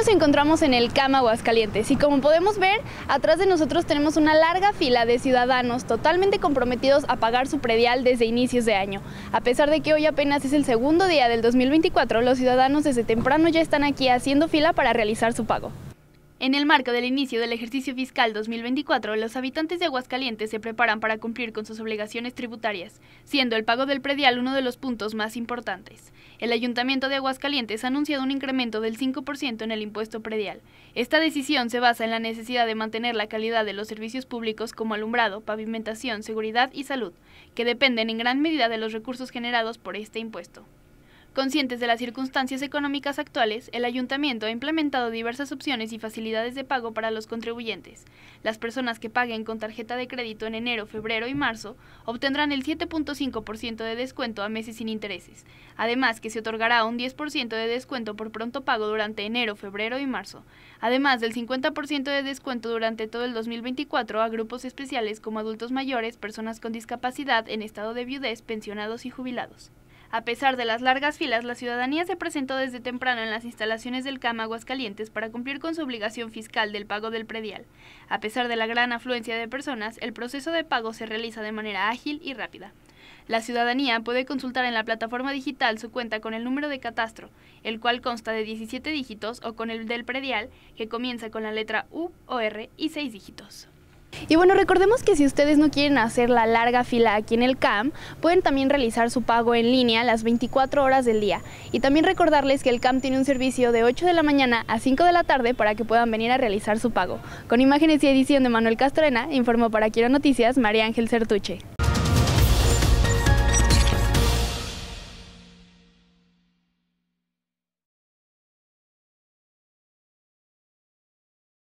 nos encontramos en el Cama Aguascalientes y como podemos ver, atrás de nosotros tenemos una larga fila de ciudadanos totalmente comprometidos a pagar su predial desde inicios de año. A pesar de que hoy apenas es el segundo día del 2024, los ciudadanos desde temprano ya están aquí haciendo fila para realizar su pago. En el marco del inicio del ejercicio fiscal 2024, los habitantes de Aguascalientes se preparan para cumplir con sus obligaciones tributarias, siendo el pago del predial uno de los puntos más importantes. El Ayuntamiento de Aguascalientes ha anunciado un incremento del 5% en el impuesto predial. Esta decisión se basa en la necesidad de mantener la calidad de los servicios públicos como alumbrado, pavimentación, seguridad y salud, que dependen en gran medida de los recursos generados por este impuesto. Conscientes de las circunstancias económicas actuales, el ayuntamiento ha implementado diversas opciones y facilidades de pago para los contribuyentes. Las personas que paguen con tarjeta de crédito en enero, febrero y marzo obtendrán el 7.5% de descuento a meses sin intereses, además que se otorgará un 10% de descuento por pronto pago durante enero, febrero y marzo, además del 50% de descuento durante todo el 2024 a grupos especiales como adultos mayores, personas con discapacidad en estado de viudez, pensionados y jubilados. A pesar de las largas filas, la ciudadanía se presentó desde temprano en las instalaciones del CAMA Aguascalientes para cumplir con su obligación fiscal del pago del predial. A pesar de la gran afluencia de personas, el proceso de pago se realiza de manera ágil y rápida. La ciudadanía puede consultar en la plataforma digital su cuenta con el número de catastro, el cual consta de 17 dígitos, o con el del predial, que comienza con la letra U o R y 6 dígitos. Y bueno, recordemos que si ustedes no quieren hacer la larga fila aquí en el CAM, pueden también realizar su pago en línea las 24 horas del día. Y también recordarles que el CAM tiene un servicio de 8 de la mañana a 5 de la tarde para que puedan venir a realizar su pago. Con imágenes y edición de Manuel Castrena, informó para Quiero Noticias María Ángel Certuche.